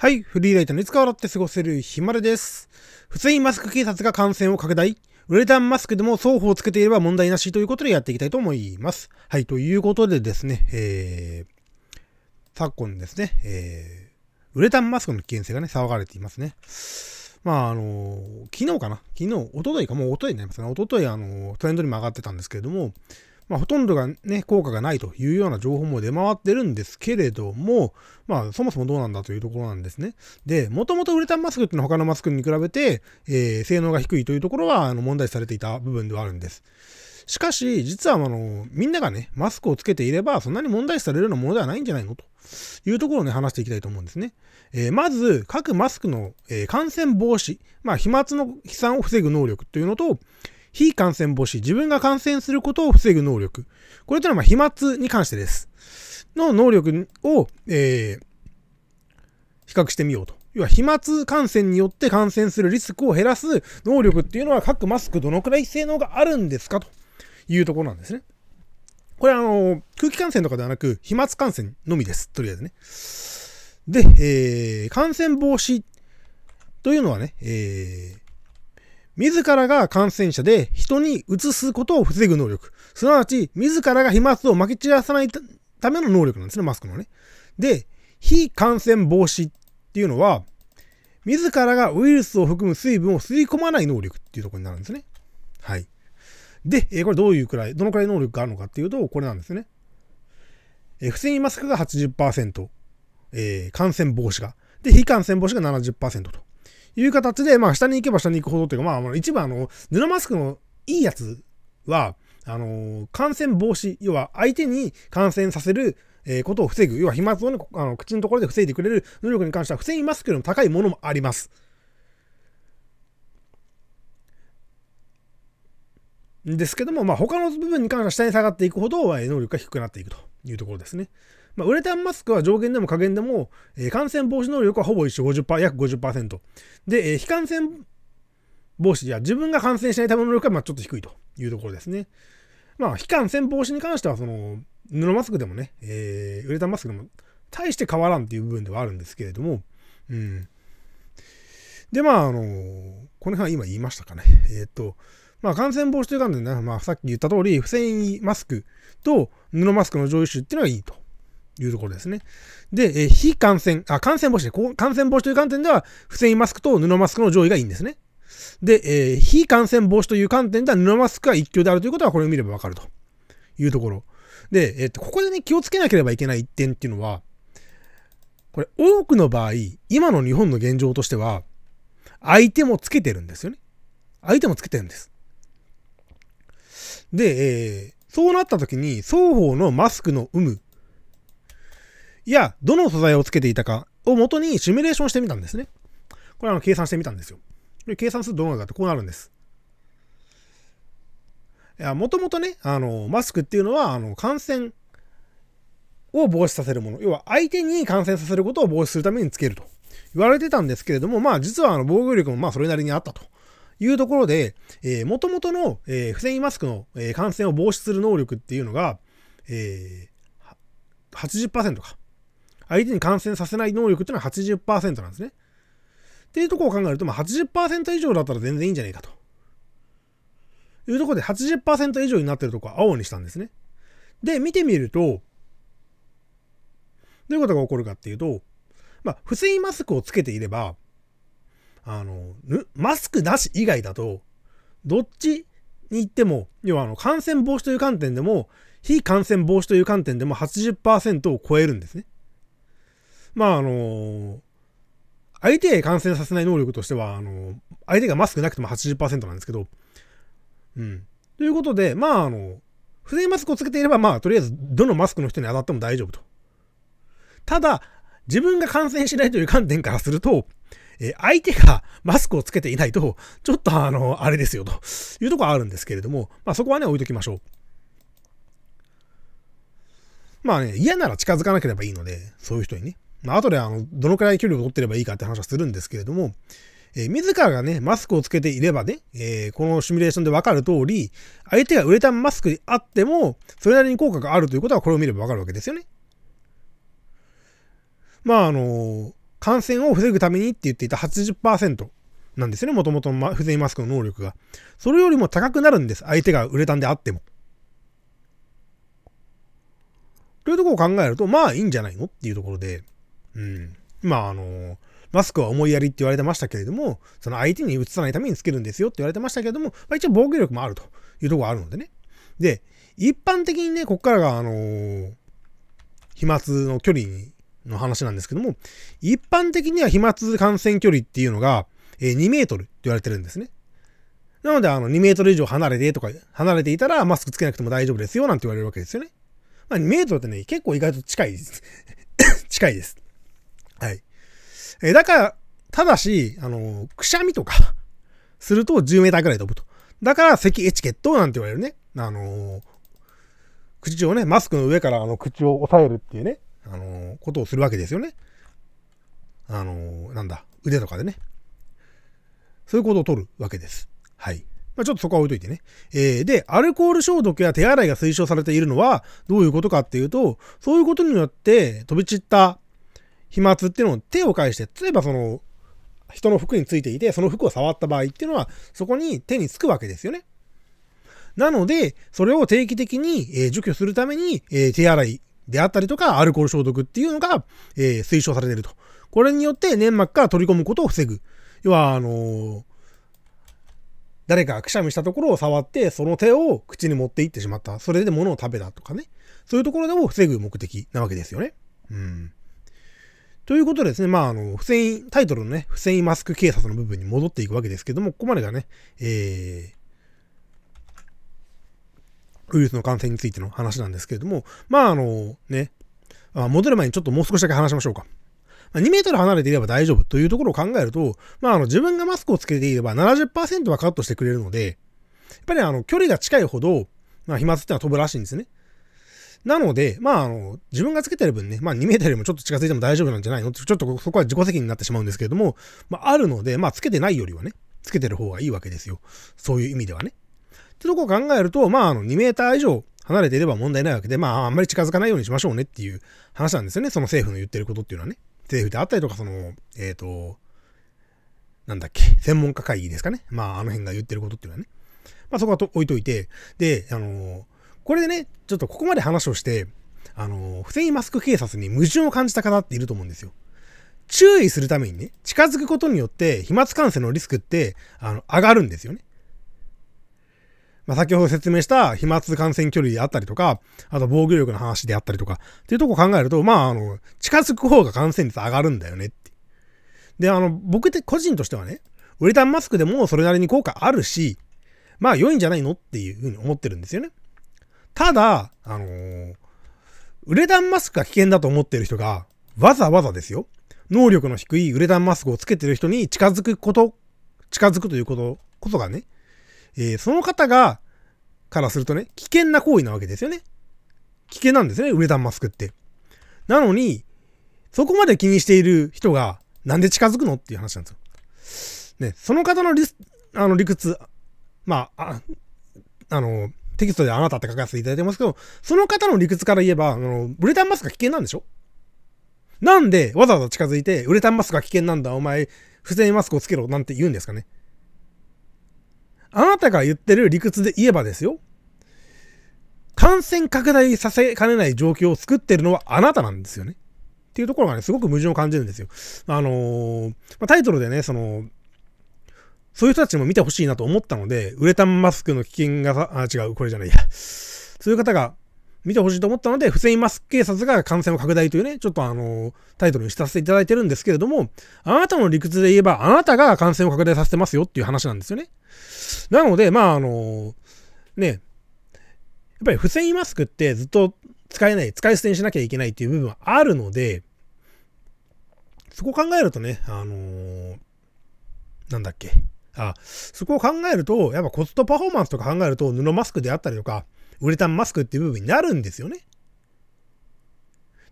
はい、フリーライターのいつか笑って過ごせるひまるです。普通にマスク警察が感染を拡大。ウレタンマスクでも双方をつけていれば問題なしということでやっていきたいと思います。はい、ということでですね、えー、昨今ですね、えー、ウレタンマスクの危険性がね、騒がれていますね。まあ、あのー、昨日かな昨日、おとといか、もうおとといになりますね。おととい、あのー、トレンドにも上がってたんですけれども、まあ、ほとんどがね、効果がないというような情報も出回ってるんですけれども、まあ、そもそもどうなんだというところなんですね。で、もともとウレタンマスクっていうのは他のマスクに比べて、えー、性能が低いというところは、あの、問題視されていた部分ではあるんです。しかし、実は、あの、みんながね、マスクをつけていれば、そんなに問題視されるようなものではないんじゃないのというところをね、話していきたいと思うんですね。えー、まず、各マスクの、えー、感染防止、まあ、飛沫の飛散を防ぐ能力というのと、非感染防止、自分が感染することを防ぐ能力。これというのは、飛沫に関してです。の能力を、えー、比較してみようと。要は飛沫感染によって感染するリスクを減らす能力っていうのは各マスクどのくらい性能があるんですかというところなんですね。これあの、空気感染とかではなく、飛沫感染のみです。とりあえずね。で、えー、感染防止というのはね、えー、自らが感染者で人にうつすことを防ぐ能力。すなわち、自らが飛沫をまき散らさないための能力なんですね、マスクのね。で、非感染防止っていうのは、自らがウイルスを含む水分を吸い込まない能力っていうところになるんですね。はい。で、えこれどういうくらい、どのくらい能力があるのかっていうと、これなんですね。え不正マスクが80%、えー、感染防止が。で、非感染防止が70%と。いう形で、まあ、下に行けば下に行くほどというか、まあ、一番あの、布マスクのいいやつは、あの感染防止、要は相手に感染させる、えー、ことを防ぐ、要は飛沫を、ね、あの口のところで防いでくれる能力に関しては、防ぎますけども高いものもあります。ですけども、まあ、他の部分に関しては下に下がっていくほど、能力が低くなっていくというところですね。まあ、ウレタンマスクは上限でも下限でも、えー、感染防止能力はほぼ一緒50%、約50%。で、えー、非感染防止や自分が感染しないための能力はまあちょっと低いというところですね。まあ、非感染防止に関しては、その、布マスクでもね、えー、ウレタンマスクでも、大して変わらんっていう部分ではあるんですけれども、うん。で、まあ、あのこの辺は今言いましたかね。えっ、ー、と、まあ、感染防止という観点で、ね、まあ、さっき言った通り、不繊維マスクと布マスクの上位種っていうのはいいと。いうところですね。で、え非感染、あ、感染防止ね。感染防止という観点では、不繊維マスクと布マスクの上位がいいんですね。で、えー、非感染防止という観点では布マスクが一級であるということはこれを見ればわかるというところ。で、えー、っと、ここでね、気をつけなければいけない一点っていうのは、これ多くの場合、今の日本の現状としては、相手もつけてるんですよね。相手もつけてるんです。で、えー、そうなった時に双方のマスクの有無やどの素材をつけていたかを元にシミュレーションしてみたんですね。これあの計算してみたんですよ。で計算するとどうなるかってこうなるんです。いや、もともとね、あの、マスクっていうのは、あの、感染を防止させるもの。要は、相手に感染させることを防止するためにつけると言われてたんですけれども、まあ、実は、あの、防御力も、まあ、それなりにあったというところで、えー、もともとの、えー、不繊維マスクの、えー、感染を防止する能力っていうのが、えー、80%か。相手に感染させない能力っていうのは80%なんですね。っていうとこを考えると、まあ80%以上だったら全然いいんじゃないかと。いうところで80%以上になってるとこは青にしたんですね。で、見てみると、どういうことが起こるかっていうと、まあ、不正マスクをつけていれば、あの、マスクなし以外だと、どっちに行っても、要はあの感染防止という観点でも、非感染防止という観点でも80%を超えるんですね。まああの相手へ感染させない能力としては、あの相手がマスクなくても80%なんですけど、うん。ということで、まああの、不正マスクをつけていれば、まあとりあえずどのマスクの人に当たっても大丈夫と。ただ、自分が感染しないという観点からすると、え相手がマスクをつけていないと、ちょっとあの、あれですよ、というところあるんですけれども、まあそこはね、置いときましょう。まあね、嫌なら近づかなければいいので、そういう人にね。まあ後であのどのくらい距離を取ってればいいかって話はするんですけれども、えー、自らがね、マスクをつけていればね、えー、このシミュレーションで分かる通り、相手がウレタンマスクであっても、それなりに効果があるということはこれを見れば分かるわけですよね。まああの感染を防ぐためにって言っていた80%なんですよね、もともと不全マスクの能力が。それよりも高くなるんです、相手がウレタンであっても。というところを考えると、まあいいんじゃないのっていうところで。うん。まあ、あの、マスクは思いやりって言われてましたけれども、その相手に移さないためにつけるんですよって言われてましたけれども、まあ、一応防御力もあるというところがあるのでね。で、一般的にね、こっからが、あの飛沫の距離の話なんですけども、一般的には飛沫感染距離っていうのが、え2メートルって言われてるんですね。なので、あの、2メートル以上離れてとか、離れていたらマスクつけなくても大丈夫ですよなんて言われるわけですよね。まあ、2メートルってね、結構意外と近いです。近いです。はい。えー、だから、ただし、あのー、くしゃみとか すると10メーターくらい飛ぶと。だから、咳エチケットなんて言われるね。あのー、口をね、マスクの上からあの口を押さえるっていうね、あのことをするわけですよね。あのなんだ、腕とかでね。そういうことを取るわけです。はい。まあ、ちょっとそこは置いといてね。えー、で、アルコール消毒や手洗いが推奨されているのはどういうことかっていうと、そういうことによって飛び散った飛沫っていうのを手を介して、例えばその、人の服についていて、その服を触った場合っていうのは、そこに手につくわけですよね。なので、それを定期的に、え除去するために、え手洗いであったりとか、アルコール消毒っていうのが、え推奨されていると。これによって粘膜から取り込むことを防ぐ。要は、あのー、誰かくしゃみしたところを触って、その手を口に持っていってしまった。それで物を食べたとかね。そういうところでも防ぐ目的なわけですよね。うん。ということでですね、まあ、あの、不正タイトルのね、不正マスク警察の部分に戻っていくわけですけども、ここまでがね、えー、ウイルスの感染についての話なんですけれども、まああのね、あ戻る前にちょっともう少しだけ話しましょうか。まあ、2メートル離れていれば大丈夫というところを考えると、まああの自分がマスクをつけていれば70%はカットしてくれるので、やっぱりあの距離が近いほど、まあ、飛沫ってのは飛ぶらしいんですね。なので、まあ、あの、自分がつけてる分ね、まあ、2メートルよりもちょっと近づいても大丈夫なんじゃないのちょっとそこは自己責任になってしまうんですけれども、まあ、あるので、まあ、つけてないよりはね、つけてる方がいいわけですよ。そういう意味ではね。ってとこを考えると、まあ、あの、2メーター以上離れていれば問題ないわけで、まあ、あんまり近づかないようにしましょうねっていう話なんですよね。その政府の言ってることっていうのはね。政府であったりとか、その、えっ、ー、と、なんだっけ、専門家会議ですかね。まあ、あの辺が言ってることっていうのはね。まあ、そこはと置いといて、で、あのーこれでね、ちょっとここまで話をして、あの、不正マスク警察に矛盾を感じた方っていると思うんですよ。注意するためにね、近づくことによって、飛沫感染のリスクって、あの、上がるんですよね。まあ、先ほど説明した飛沫感染距離であったりとか、あと防御力の話であったりとか、っていうとこ考えると、まあ、あの、近づく方が感染率上がるんだよねって。で、あの、僕って個人としてはね、ウレタンマスクでもそれなりに効果あるし、まあ良いんじゃないのっていうふうに思ってるんですよね。ただ、あのー、ウレタンマスクが危険だと思っている人が、わざわざですよ。能力の低いウレタンマスクをつけてる人に近づくこと、近づくということこそがね、えー、その方が、からするとね、危険な行為なわけですよね。危険なんですね、ウレタンマスクって。なのに、そこまで気にしている人が、なんで近づくのっていう話なんですよ。ね、その方のリあの理屈、まあ、あ、あの、テキストであなたって書かせていただいてますけど、その方の理屈から言えば、あの、ウレタンマスクが危険なんでしょなんでわざわざ近づいて、ウレタンマスクが危険なんだ、お前、不正マスクをつけろなんて言うんですかね。あなたが言ってる理屈で言えばですよ。感染拡大させかねない状況を作ってるのはあなたなんですよね。っていうところがね、すごく矛盾を感じるんですよ。あのー、まタイトルでね、その、そういう人たちも見てほしいなと思ったので、ウレタンマスクの危険がさ、あ、違う、これじゃないや。そういう方が見てほしいと思ったので、フセインマスク警察が感染を拡大というね、ちょっとあの、タイトルにしさせていただいてるんですけれども、あなたの理屈で言えば、あなたが感染を拡大させてますよっていう話なんですよね。なので、まああの、ね、やっぱりフセインマスクってずっと使えない、使い捨てにしなきゃいけないっていう部分はあるので、そこ考えるとね、あのー、なんだっけ。あそこを考えると、やっぱコストパフォーマンスとか考えると、布マスクであったりとか、ウレタンマスクっていう部分になるんですよね。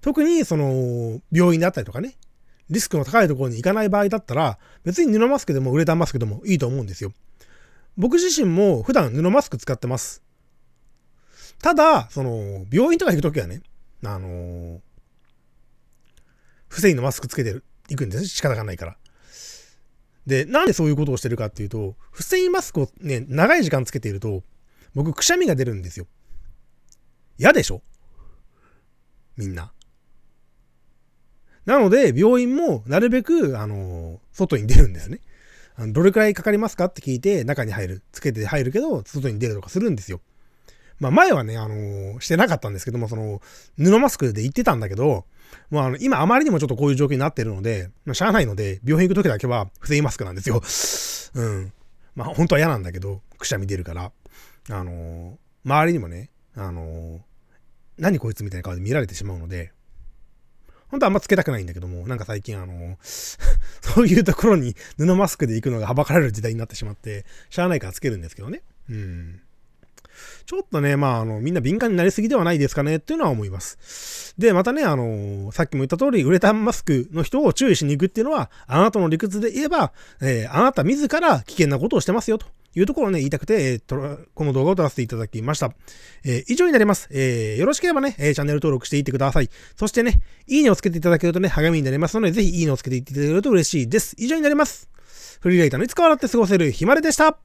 特に、その、病院であったりとかね、リスクの高いところに行かない場合だったら、別に布マスクでもウレタンマスクでもいいと思うんですよ。僕自身も普段布マスク使ってます。ただ、その、病院とか行くときはね、あのー、不正のマスクつけてる、行くんです仕方がないから。で、なんでそういうことをしてるかっていうと、不正マスクをね、長い時間つけていると、僕、くしゃみが出るんですよ。嫌でしょみんな。なので、病院もなるべく、あの外に出るんですね。あのどれくらいかかりますかって聞いて、中に入る。つけて入るけど、外に出るとかするんですよ。まあ前はね、あのしてなかったんですけども、その、布マスクで行ってたんだけど、もうあの今あまりにもちょっとこういう状況になってるので、まあ、しゃあないので、病院行く時だけは不正マスクなんですよ。うん。まあ本当は嫌なんだけど、くしゃみ出るから。あの周りにもね、あの何こいつみたいな顔で見られてしまうので、本当はあんまつけたくないんだけども、なんか最近あの そういうところに布マスクで行くのがはばかられる時代になってしまって、しゃあないからつけるんですけどね。うん。ちょっとね、まあ、あの、みんな敏感になりすぎではないですかね、っていうのは思います。で、またね、あの、さっきも言った通り、ウレタンマスクの人を注意しに行くっていうのは、あなたの理屈で言えば、えー、あなた自ら危険なことをしてますよ、というところをね、言いたくて、えーと、この動画を撮らせていただきました。えー、以上になります。えー、よろしければね、えー、チャンネル登録していってください。そしてね、いいねをつけていただけるとね、励みになりますので、ぜひいいねをつけていっていただけると嬉しいです。以上になります。フリーライターのいつか笑って過ごせるひまれでした。